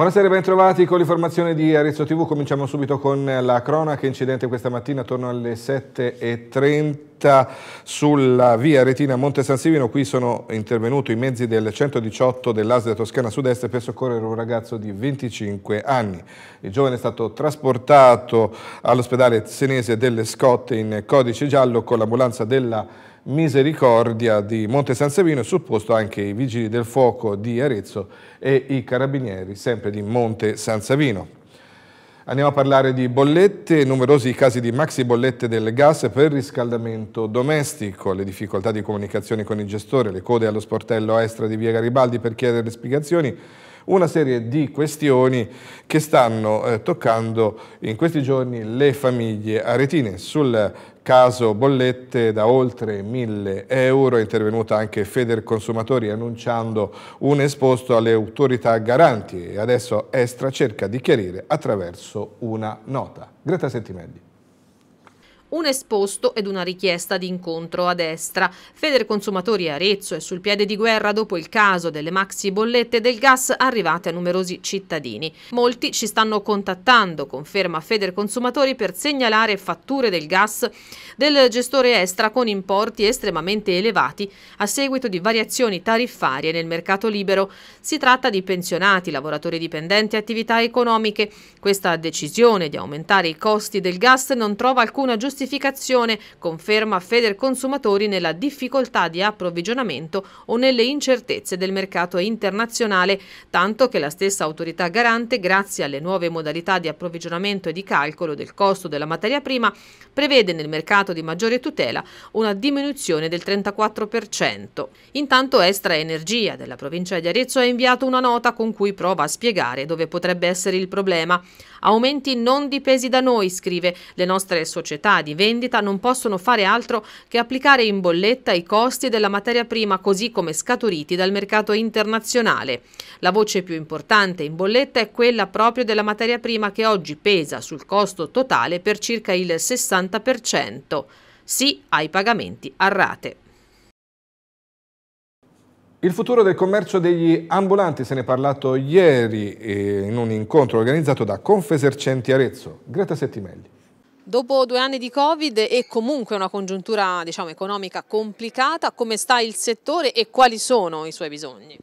Buonasera e bentrovati con l'informazione di Arezzo TV. Cominciamo subito con la cronaca incidente questa mattina attorno alle 7.30 dritta sulla via Retina Monte San Sivino, qui sono intervenuti i mezzi del 118 dell'Asia Toscana Sud-Est per soccorrere un ragazzo di 25 anni. Il giovane è stato trasportato all'ospedale senese delle Scotte in codice giallo con l'ambulanza della Misericordia di Monte San Savino, sul posto anche i Vigili del Fuoco di Arezzo e i Carabinieri, sempre di Monte San Savino. Andiamo a parlare di bollette, numerosi casi di maxi bollette del gas per riscaldamento domestico, le difficoltà di comunicazione con il gestore, le code allo sportello a Estra di Via Garibaldi per chiedere spiegazioni, una serie di questioni che stanno eh, toccando in questi giorni le famiglie aretine. Sul caso bollette da oltre 1000 euro è intervenuta anche Feder Consumatori annunciando un esposto alle autorità garanti e adesso Estra cerca di chiarire attraverso una nota. Greta Sentimelli un esposto ed una richiesta di incontro a destra. Feder Consumatori Arezzo è sul piede di guerra dopo il caso delle maxi bollette del gas arrivate a numerosi cittadini. Molti ci stanno contattando, conferma Feder Consumatori, per segnalare fatture del gas del gestore extra con importi estremamente elevati a seguito di variazioni tariffarie nel mercato libero. Si tratta di pensionati, lavoratori dipendenti attività economiche. Questa decisione di aumentare i costi del gas non trova alcuna giustificazione giustificazione, conferma Feder Consumatori nella difficoltà di approvvigionamento o nelle incertezze del mercato internazionale, tanto che la stessa autorità garante, grazie alle nuove modalità di approvvigionamento e di calcolo del costo della materia prima, prevede nel mercato di maggiore tutela una diminuzione del 34%. Intanto Estra Energia della provincia di Arezzo ha inviato una nota con cui prova a spiegare dove potrebbe essere il problema. Aumenti non dipesi da noi, scrive, le nostre società di di vendita non possono fare altro che applicare in bolletta i costi della materia prima così come scaturiti dal mercato internazionale. La voce più importante in bolletta è quella proprio della materia prima che oggi pesa sul costo totale per circa il 60%. Sì ai pagamenti a rate. Il futuro del commercio degli ambulanti se ne è parlato ieri eh, in un incontro organizzato da Confesercenti Arezzo. Greta Settimelli. Dopo due anni di Covid e comunque una congiuntura diciamo, economica complicata, come sta il settore e quali sono i suoi bisogni?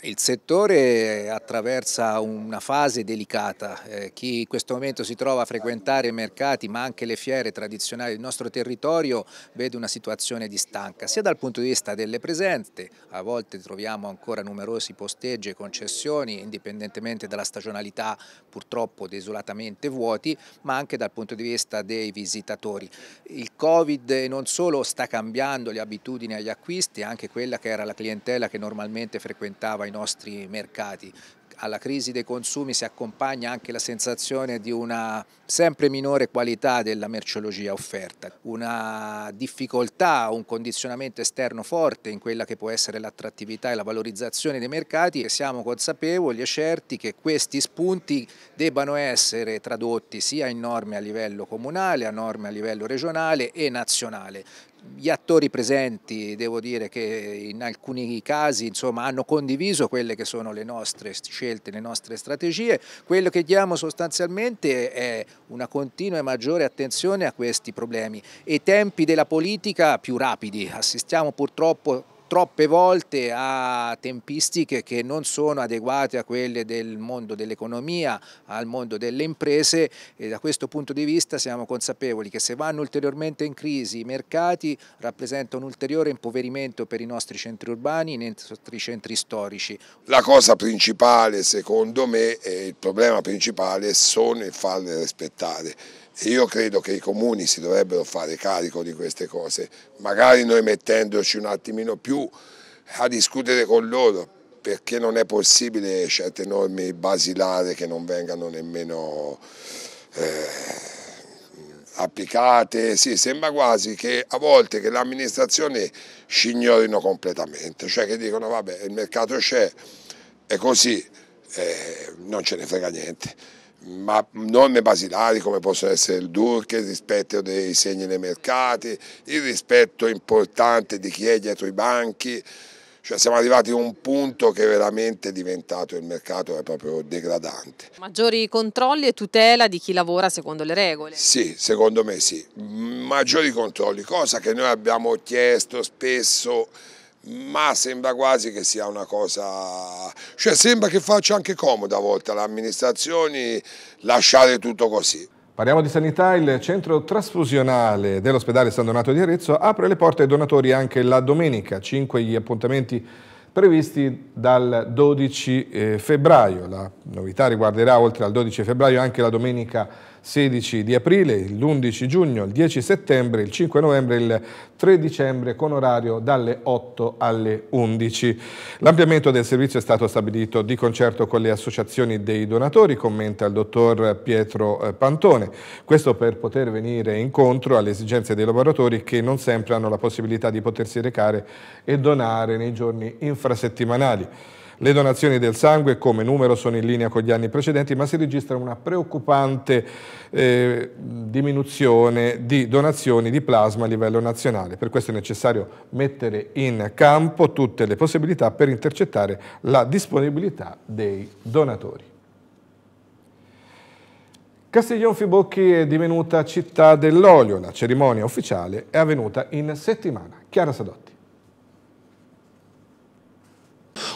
Il settore attraversa una fase delicata. Eh, chi in questo momento si trova a frequentare i mercati ma anche le fiere tradizionali del nostro territorio vede una situazione di stanca, sia dal punto di vista delle presenze, a volte troviamo ancora numerosi posteggi e concessioni indipendentemente dalla stagionalità purtroppo desolatamente vuoti, ma anche dal punto di vista del dei visitatori. Il Covid non solo sta cambiando le abitudini agli acquisti, anche quella che era la clientela che normalmente frequentava i nostri mercati, alla crisi dei consumi si accompagna anche la sensazione di una sempre minore qualità della merceologia offerta, una difficoltà, un condizionamento esterno forte in quella che può essere l'attrattività e la valorizzazione dei mercati e siamo consapevoli e certi che questi spunti debbano essere tradotti sia in norme a livello comunale, a norme a livello regionale e nazionale gli attori presenti devo dire che in alcuni casi insomma, hanno condiviso quelle che sono le nostre scelte, le nostre strategie. Quello che diamo sostanzialmente è una continua e maggiore attenzione a questi problemi e tempi della politica più rapidi. Assistiamo purtroppo troppe volte a tempistiche che non sono adeguate a quelle del mondo dell'economia, al mondo delle imprese e da questo punto di vista siamo consapevoli che se vanno ulteriormente in crisi i mercati rappresentano un ulteriore impoverimento per i nostri centri urbani, i nostri centri storici. La cosa principale secondo me, e il problema principale sono il farle rispettare io credo che i comuni si dovrebbero fare carico di queste cose, magari noi mettendoci un attimino più a discutere con loro, perché non è possibile certe norme basilari che non vengano nemmeno eh, applicate. Sì, sembra quasi che a volte che l'amministrazione ci ignorino completamente, cioè che dicono vabbè il mercato c'è, è così, eh, non ce ne frega niente ma norme basilari come possono essere il DURC, il rispetto dei segni nei mercati, il rispetto importante di chi è dietro i banchi, cioè siamo arrivati a un punto che veramente è diventato il mercato è proprio degradante. Maggiori controlli e tutela di chi lavora secondo le regole? Sì, secondo me sì, maggiori controlli, cosa che noi abbiamo chiesto spesso ma sembra quasi che sia una cosa, cioè sembra che faccia anche comodo a volte alle amministrazioni lasciare tutto così. Parliamo di sanità, il centro trasfusionale dell'ospedale San Donato di Arezzo apre le porte ai donatori anche la domenica, 5 gli appuntamenti previsti dal 12 eh, febbraio. La novità riguarderà oltre al 12 febbraio anche la domenica 16 di aprile, l'11 giugno, il 10 settembre, il 5 novembre e il 3 dicembre con orario dalle 8 alle 11. L'ampliamento del servizio è stato stabilito di concerto con le associazioni dei donatori, commenta il dottor Pietro eh, Pantone. Questo per poter venire incontro alle esigenze dei lavoratori che non sempre hanno la possibilità di potersi recare e donare nei giorni infrasettimanali. Le donazioni del sangue come numero sono in linea con gli anni precedenti, ma si registra una preoccupante eh, diminuzione di donazioni di plasma a livello nazionale. Per questo è necessario mettere in campo tutte le possibilità per intercettare la disponibilità dei donatori. Castiglione Fibocchi è divenuta città dell'olio. La cerimonia ufficiale è avvenuta in settimana. Chiara Sadotti.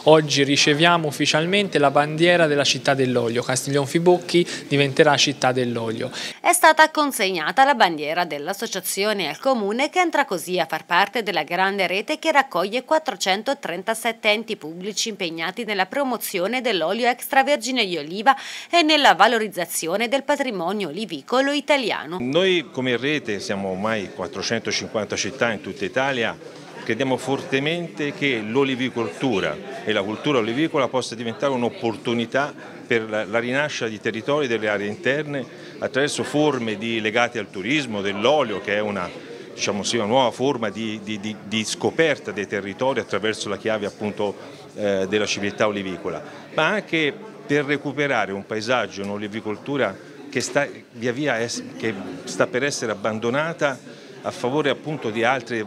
Oggi riceviamo ufficialmente la bandiera della città dell'olio. Castiglion Fibocchi diventerà città dell'olio. È stata consegnata la bandiera dell'associazione al comune che entra così a far parte della grande rete che raccoglie 437 enti pubblici impegnati nella promozione dell'olio extravergine di oliva e nella valorizzazione del patrimonio olivicolo italiano. Noi come rete siamo ormai 450 città in tutta Italia crediamo fortemente che l'olivicoltura e la cultura olivicola possa diventare un'opportunità per la, rinascita di territori delle aree interne attraverso forme di, legate al turismo, dell'olio che è una, diciamo, sì, una nuova forma di, di, di, scoperta dei territori attraverso la chiave appunto, eh, della civiltà olivicola, ma anche per recuperare un paesaggio, un'olivicoltura che sta, via via, che sta per essere abbandonata a favore appunto di altre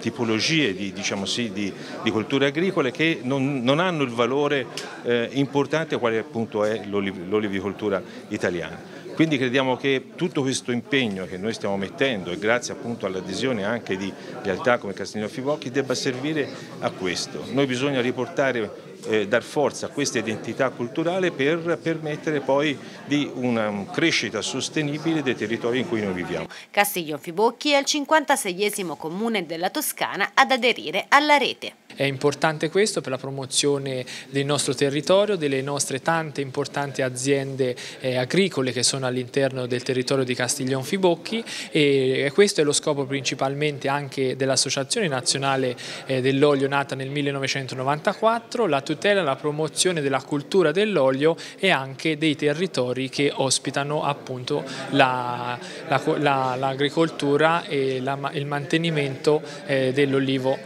tipologie di, diciamo sì, di, di colture agricole che non, non hanno il valore eh, importante quale appunto è l'olivicoltura italiana. Quindi crediamo che tutto questo impegno che noi stiamo mettendo e grazie appunto all'adesione anche di realtà come Castiglione Fibocchi debba servire a questo. Noi bisogna riportare eh, dar forza a questa identità culturale per permettere poi di una crescita sostenibile dei territori in cui noi viviamo. Castiglion Fibocchi è il 56esimo comune della Toscana ad aderire alla rete. È importante questo per la promozione del nostro territorio, delle nostre tante importanti aziende eh, agricole che sono all'interno del territorio di Castiglion Fibocchi e eh, questo è lo scopo principalmente anche dell'Associazione Nazionale eh, dell'Olio nata nel 1994, la tutela e la promozione della cultura dell'olio e anche dei territori che ospitano appunto l'agricoltura la, la, la, e il mantenimento dell'olivo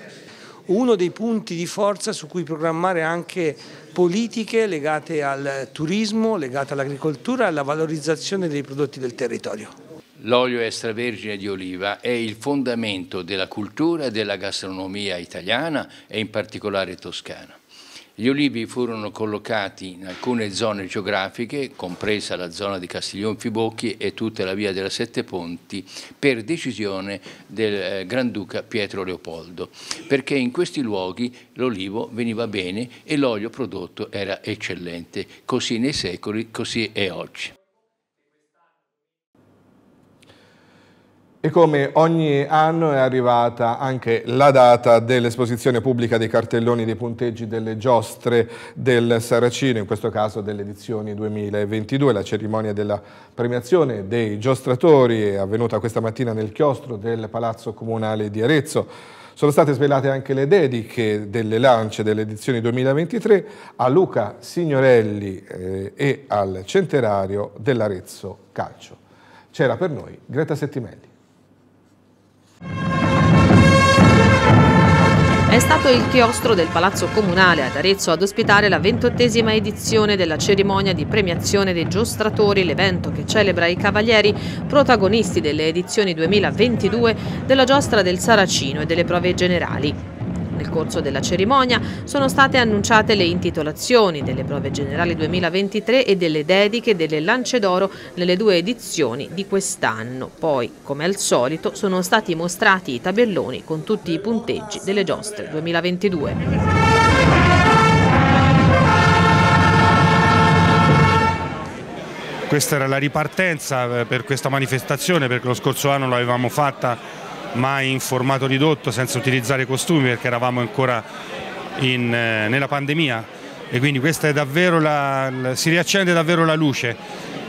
uno dei punti di forza su cui programmare anche politiche legate al turismo, legate all'agricoltura e alla valorizzazione dei prodotti del territorio. L'olio extravergine di oliva è il fondamento della cultura e della gastronomia italiana e in particolare toscana. Gli ulivi furono collocati in alcune zone geografiche, compresa la zona di Castiglion Fibocchi e tutta la via della Sette Ponti, per decisione del eh, Granduca Pietro Leopoldo, perché in questi luoghi l'olivo veniva bene e l'olio prodotto era eccellente, così nei secoli, così è oggi. E come ogni anno è arrivata anche la data dell'esposizione pubblica dei cartelloni dei punteggi delle giostre del Saracino, in questo caso delle edizioni 2022. La cerimonia della premiazione dei giostratori è avvenuta questa mattina nel chiostro del Palazzo Comunale di Arezzo. Sono state svelate anche le dediche delle lance delle edizioni 2023 a Luca Signorelli eh, e al centenario dell'Arezzo Calcio. C'era per noi Greta Settimelli. È stato il chiostro del Palazzo Comunale ad Arezzo ad ospitare la ventottesima edizione della cerimonia di premiazione dei giostratori, l'evento che celebra i cavalieri protagonisti delle edizioni 2022 della giostra del Saracino e delle prove generali. Nel corso della cerimonia sono state annunciate le intitolazioni delle prove generali 2023 e delle dediche delle lance d'oro nelle due edizioni di quest'anno. Poi, come al solito, sono stati mostrati i tabelloni con tutti i punteggi delle giostre 2022. Questa era la ripartenza eh, per questa manifestazione perché lo scorso anno l'avevamo fatta mai in formato ridotto senza utilizzare costumi perché eravamo ancora in, eh, nella pandemia e quindi questa è davvero la, si riaccende davvero la luce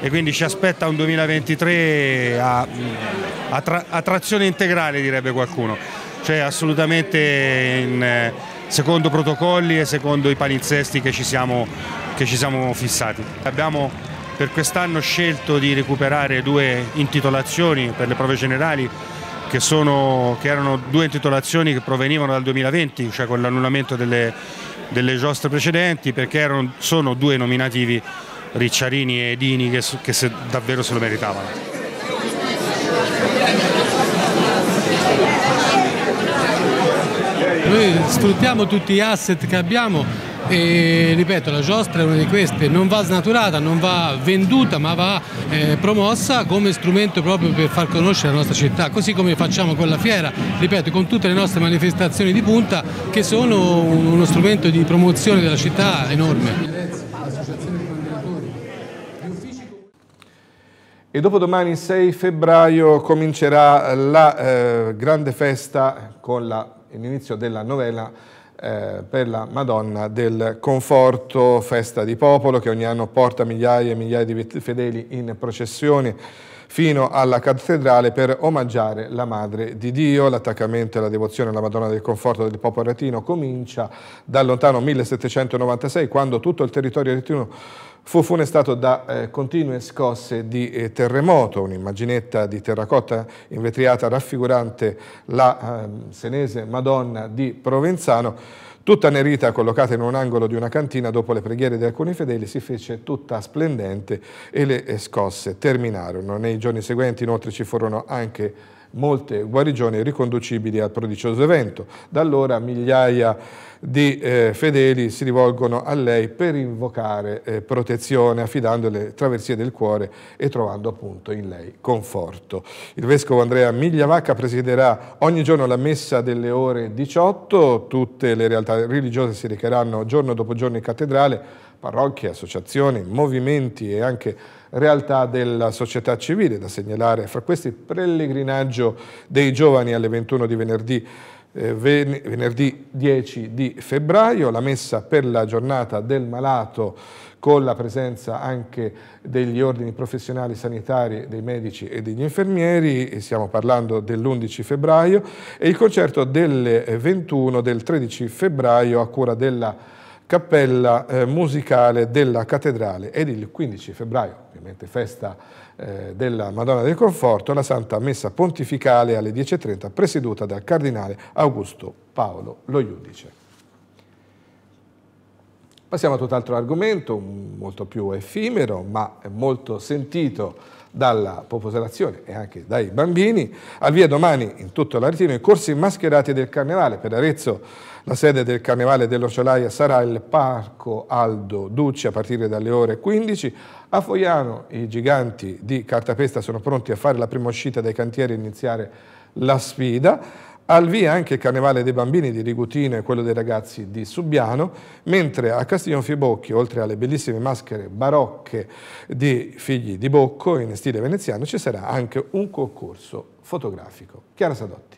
e quindi ci aspetta un 2023 a, mm, a, tra, a trazione integrale direbbe qualcuno, cioè assolutamente in, eh, secondo protocolli e secondo i palinsesti che ci siamo, che ci siamo fissati. Abbiamo per quest'anno scelto di recuperare due intitolazioni per le prove generali che, sono, che erano due intitolazioni che provenivano dal 2020, cioè con l'annullamento delle, delle giostre precedenti, perché erano, sono due nominativi Ricciarini e Dini che, che se, davvero se lo meritavano. Noi sfruttiamo tutti gli asset che abbiamo e ripeto la giostra è una di queste, non va snaturata, non va venduta ma va eh, promossa come strumento proprio per far conoscere la nostra città, così come facciamo con la fiera, ripeto con tutte le nostre manifestazioni di punta che sono uno strumento di promozione della città enorme. E dopo domani 6 febbraio comincerà la eh, grande festa con l'inizio della novella eh, per la Madonna del Conforto, festa di popolo che ogni anno porta migliaia e migliaia di fedeli in processione fino alla cattedrale per omaggiare la Madre di Dio. L'attaccamento e la devozione alla Madonna del Conforto del popolo retino comincia dal lontano 1796, quando tutto il territorio retino fu funestato da eh, continue scosse di eh, terremoto, un'immaginetta di terracotta invetriata raffigurante la eh, senese Madonna di Provenzano, tutta nerita collocata in un angolo di una cantina dopo le preghiere di alcuni fedeli si fece tutta splendente e le eh, scosse terminarono. Nei giorni seguenti inoltre ci furono anche molte guarigioni riconducibili al prodigioso evento. Da allora migliaia di eh, fedeli si rivolgono a lei per invocare eh, protezione, affidando le traversie del cuore e trovando appunto in lei conforto. Il vescovo Andrea Migliavacca presiderà ogni giorno la messa delle ore 18, tutte le realtà religiose si recheranno giorno dopo giorno in cattedrale, parrocchie, associazioni, movimenti e anche realtà della società civile. Da segnalare fra questi il pellegrinaggio dei giovani alle 21 di venerdì eh, venerdì 10 di febbraio, la messa per la giornata del malato con la presenza anche degli ordini professionali sanitari, dei medici e degli infermieri, stiamo parlando dell'11 febbraio, e il concerto del 21 del 13 febbraio a cura della cappella eh, musicale della cattedrale ed il 15 febbraio, ovviamente festa eh, della Madonna del Conforto, la Santa Messa Pontificale alle 10.30 presieduta dal Cardinale Augusto Paolo Lo Iudice. Passiamo a tutt'altro argomento, molto più effimero, ma molto sentito dalla popolazione e anche dai bambini. Al via domani in tutto l'Aretino i corsi mascherati del Carnevale. Per Arezzo la sede del Carnevale dell'Ocelaia sarà il Parco Aldo Ducci a partire dalle ore 15. A Foiano i giganti di cartapesta sono pronti a fare la prima uscita dai cantieri e iniziare la sfida. Al via anche il Carnevale dei Bambini di Rigutino e quello dei ragazzi di Subiano, mentre a Castiglion Fibocchi, oltre alle bellissime maschere barocche di Figli di Bocco in stile veneziano, ci sarà anche un concorso fotografico. Chiara Sadotti.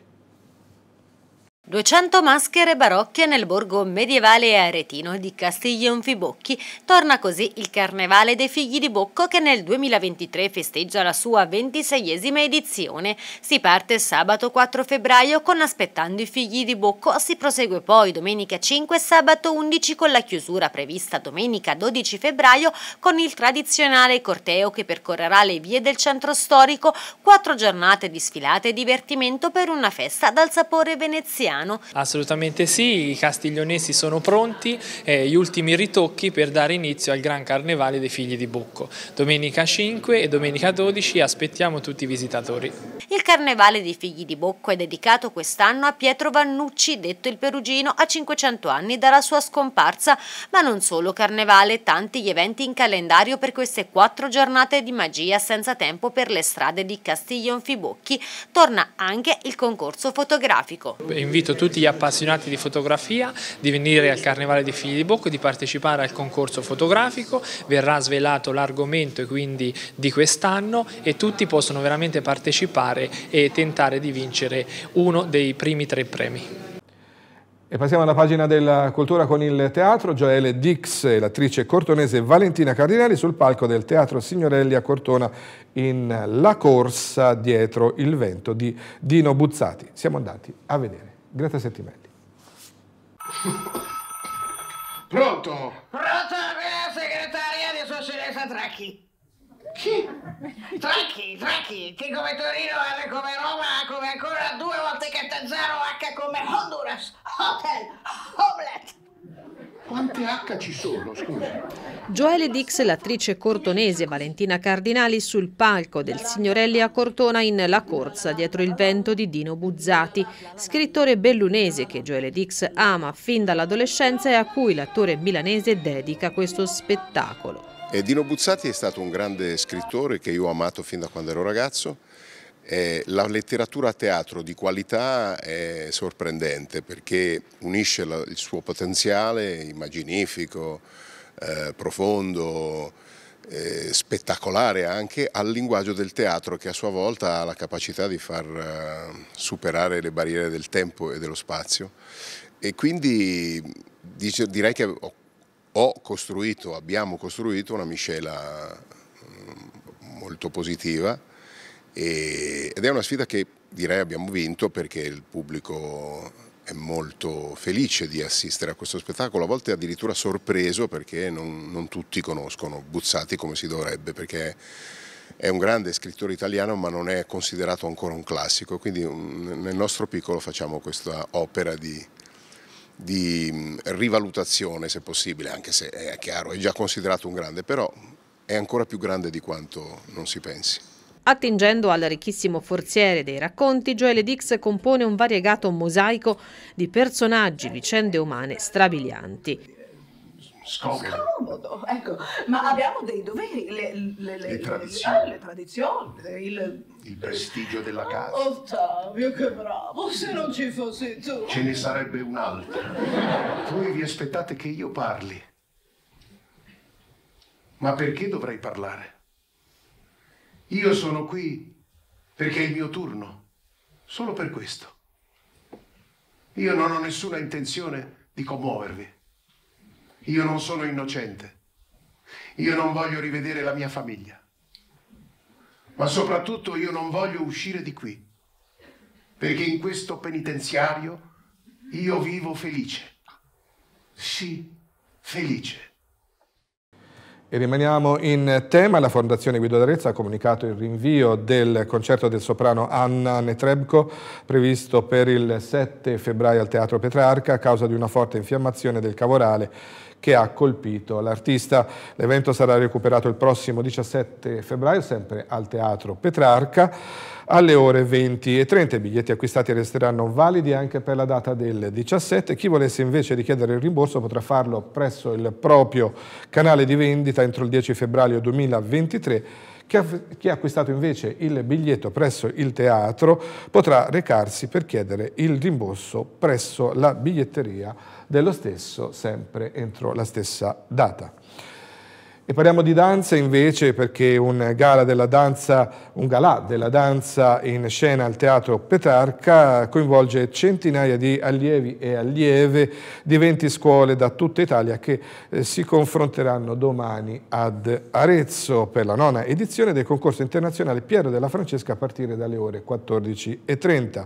200 maschere barocche nel borgo medievale aretino di Castiglion Fibocchi. Torna così il Carnevale dei Figli di Bocco che nel 2023 festeggia la sua 26esima edizione. Si parte sabato 4 febbraio con Aspettando i Figli di Bocco, si prosegue poi domenica 5 e sabato 11 con la chiusura prevista domenica 12 febbraio con il tradizionale corteo che percorrerà le vie del centro storico, quattro giornate di sfilate e divertimento per una festa dal sapore veneziano italiano. Assolutamente sì, i castiglionesi sono pronti, eh, gli ultimi ritocchi per dare inizio al Gran Carnevale dei Figli di Bocco. Domenica 5 e domenica 12 aspettiamo tutti i visitatori. Il Carnevale dei Figli di Bocco è dedicato quest'anno a Pietro Vannucci, detto il Perugino, a 500 anni dalla sua scomparsa, ma non solo Carnevale, tanti gli eventi in calendario per queste quattro giornate di magia senza tempo per le strade di Castiglionfibocchi. Torna anche il concorso fotografico. Invito invito tutti gli appassionati di fotografia di venire al Carnevale di Figli di Bocco, di partecipare al concorso fotografico, verrà svelato l'argomento quindi di quest'anno e tutti possono veramente partecipare e tentare di vincere uno dei primi tre premi. E passiamo alla pagina della cultura con il teatro. Gioele Dix e l'attrice cortonese Valentina Cardinali sul palco del Teatro Signorelli a Cortona in La Corsa dietro il vento di Dino Buzzati. Siamo andati a vedere. Greta Settimelli. Pronto? Pronto la eh, segretaria di Sua Scellenza Tracchi. Chi? Tracchi, Tracchi, chi come Torino, R come Roma, A come ancora, due volte Catanzaro, H come Honduras, Hotel, Omelette. Quante H ci sono, scusi? Joelle Dix, l'attrice cortonese Valentina Cardinali sul palco del Signorelli a Cortona in La Corsa dietro il vento di Dino Buzzati, scrittore bellunese che Joelle Dix ama fin dall'adolescenza e a cui l'attore milanese dedica questo spettacolo. E Dino Buzzati è stato un grande scrittore che io ho amato fin da quando ero ragazzo eh, la letteratura a teatro di qualità è sorprendente perché unisce la, il suo potenziale immaginifico, eh, profondo, eh, spettacolare anche al linguaggio del teatro che a sua volta ha la capacità di far eh, superare le barriere del tempo e dello spazio e quindi dice, direi che ho, ho costruito, abbiamo costruito una miscela mm, molto positiva e, ed è una sfida che direi abbiamo vinto perché il pubblico è molto felice di assistere a questo spettacolo, a volte addirittura sorpreso perché non, non tutti conoscono Buzzati come si dovrebbe perché è un grande scrittore italiano ma non è considerato ancora un classico, quindi mm, nel nostro piccolo facciamo questa opera di, di mm, rivalutazione se possibile, anche se è chiaro, è già considerato un grande, però è ancora più grande di quanto non si pensi. Attingendo al ricchissimo forziere dei racconti, Joelle Dix compone un variegato mosaico di personaggi, vicende umane strabilianti. Scomodo. ecco. Ma abbiamo dei doveri, le, le, le, le tradizioni, eh, tradizioni il... il... prestigio della casa. Ottavio, che bravo, se non ci fossi tu. Ce ne sarebbe un altro. Voi vi aspettate che io parli. Ma perché dovrei parlare? Io sono qui perché è il mio turno, solo per questo. Io non ho nessuna intenzione di commuovervi. Io non sono innocente. Io non voglio rivedere la mia famiglia. Ma soprattutto io non voglio uscire di qui, perché in questo penitenziario io vivo felice. Sì, felice. E rimaniamo in tema, la Fondazione Guido d'Arezzo ha comunicato il rinvio del concerto del soprano Anna Netrebko previsto per il 7 febbraio al Teatro Petrarca a causa di una forte infiammazione del cavorale che ha colpito l'artista. L'evento sarà recuperato il prossimo 17 febbraio, sempre al Teatro Petrarca, alle ore 20.30. I biglietti acquistati resteranno validi anche per la data del 17. Chi volesse invece richiedere il rimborso potrà farlo presso il proprio canale di vendita entro il 10 febbraio 2023 chi ha acquistato invece il biglietto presso il teatro potrà recarsi per chiedere il rimborso presso la biglietteria dello stesso sempre entro la stessa data. E parliamo di danza invece perché un gala della danza, un galà della danza in scena al Teatro Petrarca coinvolge centinaia di allievi e allieve di 20 scuole da tutta Italia che eh, si confronteranno domani ad Arezzo per la nona edizione del concorso internazionale Piero della Francesca a partire dalle ore 14.30.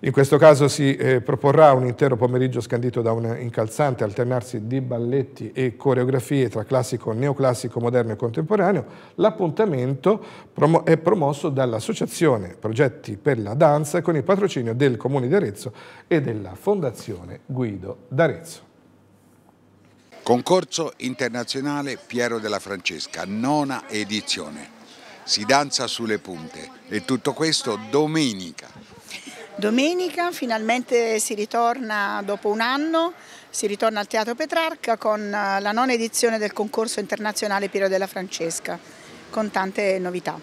In questo caso si eh, proporrà un intero pomeriggio scandito da un incalzante alternarsi di balletti e coreografie tra classico, neoclassico, moderno e contemporaneo. L'appuntamento prom è promosso dall'Associazione Progetti per la Danza con il patrocinio del Comune di Arezzo e della Fondazione Guido d'Arezzo. Concorso internazionale Piero della Francesca, nona edizione. Si danza sulle punte e tutto questo domenica Domenica finalmente si ritorna dopo un anno, si ritorna al Teatro Petrarca con eh, la nona edizione del concorso internazionale Piero della Francesca, con tante novità.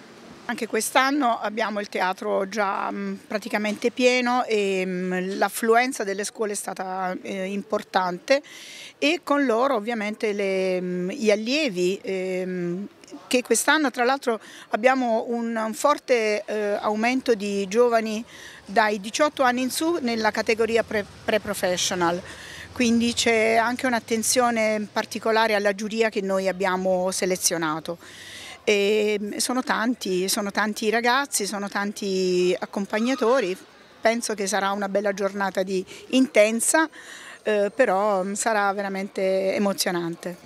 Anche quest'anno abbiamo il teatro già mm, praticamente pieno e mm, l'affluenza delle scuole è stata eh, importante e con loro ovviamente le, mm, gli allievi ehm, che quest'anno tra l'altro abbiamo un, un forte eh, aumento di giovani dai 18 anni in su nella categoria pre-professional. quindi c'è anche un'attenzione particolare alla giuria che noi abbiamo selezionato. E mm, sono tanti, sono tanti ragazzi, sono tanti accompagnatori, penso che sarà una bella giornata di intensa, eh, però mm, sarà veramente emozionante.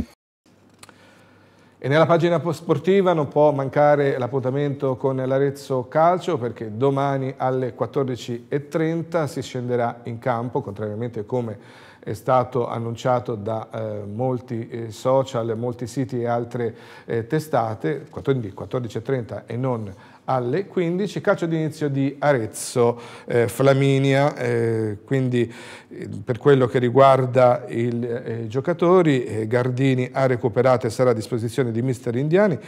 E nella pagina sportiva non può mancare l'appuntamento con l'Arezzo Calcio perché domani alle 14.30 si scenderà in campo, contrariamente come è stato annunciato da eh, molti eh, social, molti siti e altre eh, testate, 14.30 e non alle 15, calcio d'inizio di Arezzo, eh, Flaminia, eh, quindi eh, per quello che riguarda eh, i giocatori, eh, Gardini ha recuperato e sarà a disposizione di mister Indiani,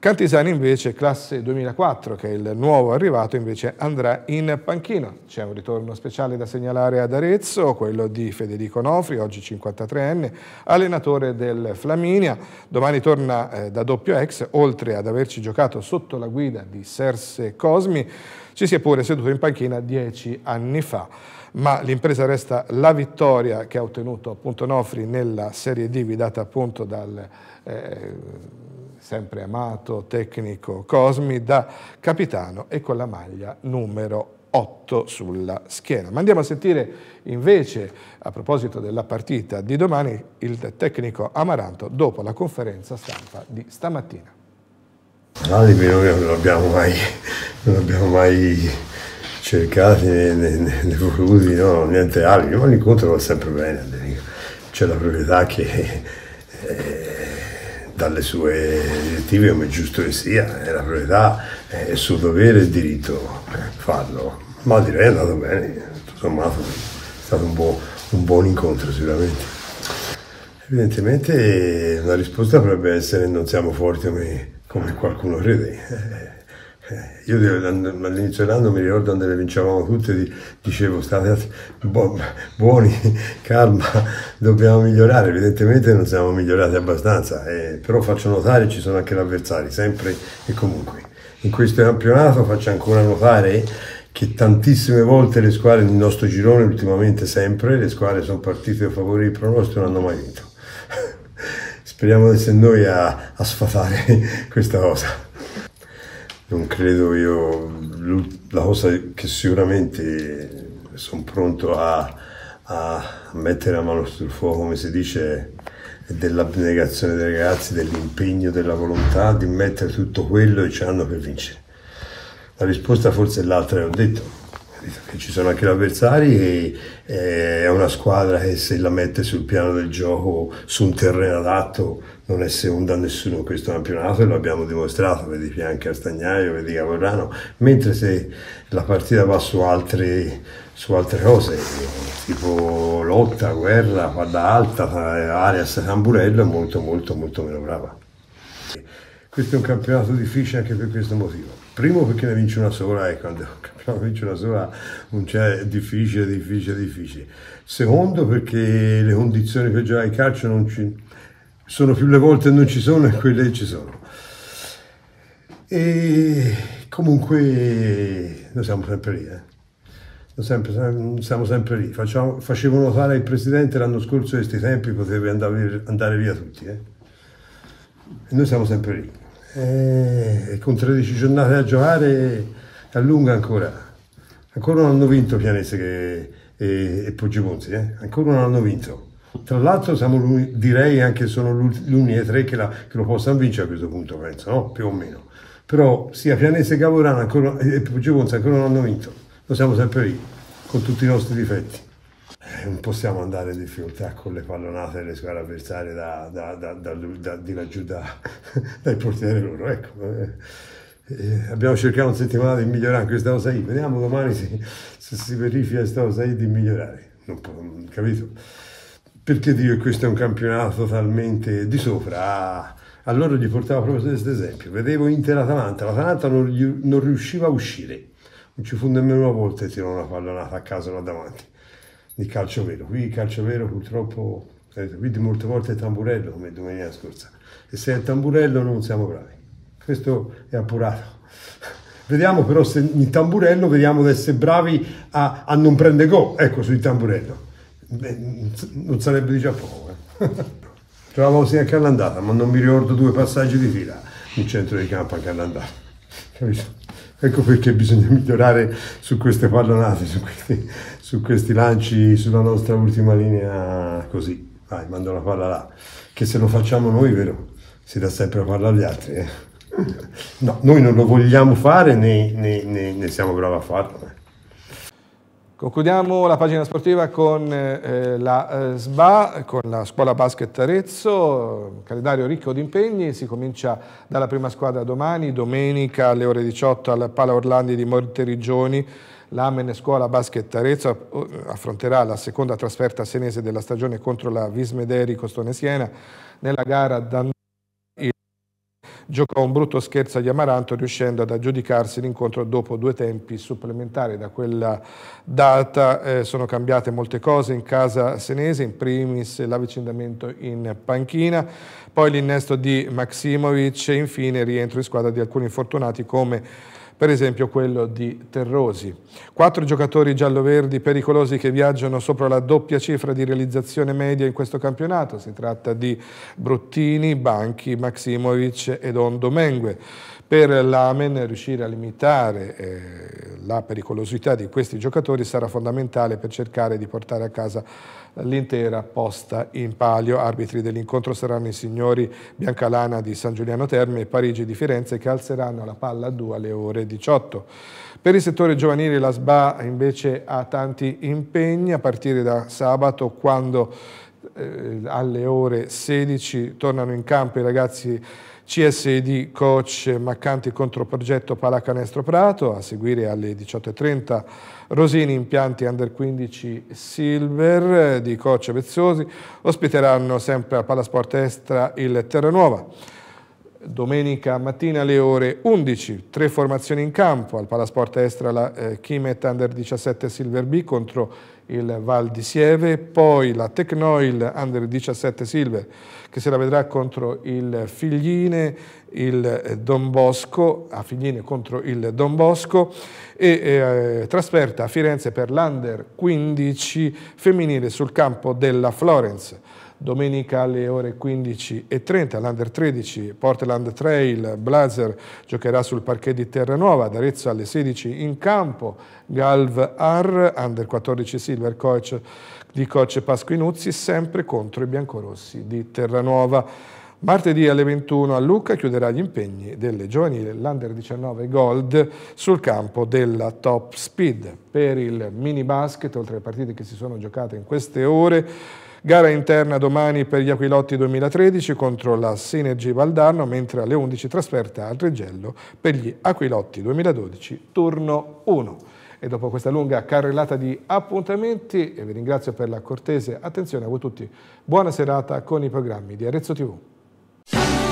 Cantisani invece, classe 2004, che è il nuovo arrivato, invece andrà in panchina. C'è un ritorno speciale da segnalare ad Arezzo, quello di Federico Nofri, oggi 53enne, allenatore del Flaminia. Domani torna eh, da doppio ex, oltre ad averci giocato sotto la guida di Serse Cosmi, ci si è pure seduto in panchina dieci anni fa ma l'impresa resta la vittoria che ha ottenuto appunto Nofri nella Serie D guidata appunto dal eh, sempre amato tecnico Cosmi da capitano e con la maglia numero 8 sulla schiena. Ma andiamo a sentire invece, a proposito della partita di domani, il tecnico Amaranto dopo la conferenza stampa di stamattina. No, di meno che non l'abbiamo mai, non abbiamo mai cercati nei voluti, no? niente altro, ma l'incontro va sempre bene, c'è la proprietà che eh, dalle sue direttive, come è giusto che sia, è eh, la proprietà, è il suo dovere e diritto eh, farlo, ma direi è andato bene, tutto sommato è stato un buon, un buon incontro sicuramente. Evidentemente eh, una risposta potrebbe essere non siamo forti come, come qualcuno crede. Eh, io all'inizio dell'anno mi ricordo quando le vincevamo tutte, dicevo state buoni, calma, dobbiamo migliorare, evidentemente non siamo migliorati abbastanza, eh, però faccio notare ci sono anche gli avversari, sempre e comunque. In questo campionato faccio ancora notare che tantissime volte le squadre nel nostro girone, ultimamente sempre, le squadre sono partite a favore di pronostico e non hanno mai vinto. Speriamo di essere noi a, a sfatare questa cosa non credo io, la cosa che sicuramente sono pronto a, a mettere la mano sul fuoco, come si dice, è dell'abnegazione dei ragazzi, dell'impegno, della volontà di mettere tutto quello che hanno per vincere. La risposta forse è l'altra che ho detto, che ci sono anche gli avversari e è una squadra che se la mette sul piano del gioco, su un terreno adatto, non è seconda a nessuno in questo campionato e lo abbiamo dimostrato, vedi Fianchi a Stagnaio, vedi Cavorrano, mentre se la partita va su altre, su altre cose, tipo lotta, guerra, palla alta, Arias, Tamburello, è molto molto molto meno brava. Questo è un campionato difficile anche per questo motivo. Primo perché ne vince una sola e eh, quando capiamo vince una sola è difficile, difficile, difficile. Secondo perché le condizioni per giocare a calcio non ci, sono più le volte che non ci sono e quelle che ci sono. E comunque noi siamo sempre lì. Eh. Sempre, siamo sempre lì. Facciamo, facevo notare il presidente l'anno scorso che questi tempi poteva andare, andare via tutti. Eh. E noi siamo sempre lì eh, con 13 giornate a giocare allunga ancora. Ancora non hanno vinto Pianese che, e, e Poggi Ponzi, eh? ancora non hanno vinto. Tra l'altro siamo, direi anche sono gli unici tre che, la, che, lo possano vincere a questo punto, penso, no? più o meno. Però sia Pianese che Cavorano eh, e Poggi Ponzi ancora non hanno vinto. Noi siamo sempre lì, con tutti i nostri difetti non eh, possiamo andare in difficoltà con le pallonate delle squadre avversarie da, da, da, di laggiù da, dai portieri loro. Ecco, eh, eh abbiamo cercato una settimana di migliorare questa cosa lì, vediamo domani se, se si verifica questa cosa lì di migliorare. Non, può, non capito? Perché dico che questo è un campionato talmente di sopra? allora gli portavo proprio questo esempio. Vedevo Inter Atalanta, l'Atalanta non, non riusciva a uscire. Non ci fu nemmeno una volta e tirò una pallonata a casa là davanti di calcio vero. Qui il calcio vero purtroppo, vedi eh, molte volte è tamburello come domenica scorsa. E se è tamburello non siamo bravi. Questo è appurato. Vediamo però se in tamburello vediamo di essere bravi a, a non prendere gol, ecco sui tamburello. non sarebbe di già poco. Eh. Provavo sì anche all'andata, ma non mi ricordo due passaggi di fila in centro di campo anche all'andata. Capito? Ecco perché bisogna migliorare su queste pallonate, su questi, su questi lanci sulla nostra ultima linea così. Vai, mando la palla là. Che se lo facciamo noi, vero? Si dà sempre a palla agli altri. Eh? No, noi non lo vogliamo fare né, né, né, né siamo bravi a farlo. Eh. Concludiamo la pagina sportiva con eh, eh la eh, SBA, con la scuola basket Arezzo, calendario ricco di impegni, si comincia dalla prima squadra domani, domenica alle ore 18 al Pala Orlandi di Rigioni. L'Amen Scuola Basket Arezzo affronterà la seconda trasferta senese della stagione contro la Vismederi Costone Siena. Nella gara d'andata giocò un brutto scherzo agli Amaranto riuscendo ad aggiudicarsi l'incontro dopo due tempi supplementari. Da quella data eh, sono cambiate molte cose in casa senese, in primis l'avvicinamento in panchina, poi l'innesto di Maksimovic e infine rientro in squadra di alcuni infortunati come per esempio quello di Terrosi. Quattro giocatori giallo-verdi pericolosi che viaggiano sopra la doppia cifra di realizzazione media in questo campionato, si tratta di Bruttini, Banchi, Maximovic ed Ondomengue. Per l'Amen riuscire a limitare eh, la pericolosità di questi giocatori sarà fondamentale per cercare di portare a casa l'intera posta in palio. Arbitri dell'incontro saranno i signori Biancalana di San Giuliano Terme e Parigi di Firenze che alzeranno la palla a due alle ore 18. Per il settore giovanile la SBA invece ha tanti impegni a partire da sabato quando eh, alle ore 16 tornano in campo i ragazzi CSD coach Maccanti contro progetto Palacanestro Prato, a seguire alle 18.30 Rosini impianti under 15 Silver eh, di coach Vezzosi, ospiteranno sempre a Palasport Estra il Terranuova. Domenica mattina alle ore 11, tre formazioni in campo, al Palasport Estra la eh, Chimet under 17 Silver B contro il il Val di Sieve, poi la Tecnoil Under 17 Silver che se la vedrà contro il Figline, il Don Bosco, a Figline contro il Don Bosco e eh, trasferta a Firenze per l'Under 15 femminile sul campo della Florence domenica alle ore 15.30 l'Under 13 Portland Trail, Blazer giocherà sul parquet di Terranova, ad Arezzo alle 16 in campo, Galv Ar, Under 14 Silver Coach di coach Pasquinuzzi, sempre contro i biancorossi di Terranova. Martedì alle 21 a Lucca chiuderà gli impegni delle giovanili l'Under 19 Gold sul campo della Top Speed. Per il mini basket, oltre alle partite che si sono giocate in queste ore, Gara interna domani per gli Aquilotti 2013 contro la Synergy Valdarno, mentre alle 11 trasferta al Trigello per gli Aquilotti 2012, turno 1. E dopo questa lunga carrellata di appuntamenti, e vi ringrazio per la cortese attenzione a voi tutti, buona serata con i programmi di Arezzo TV.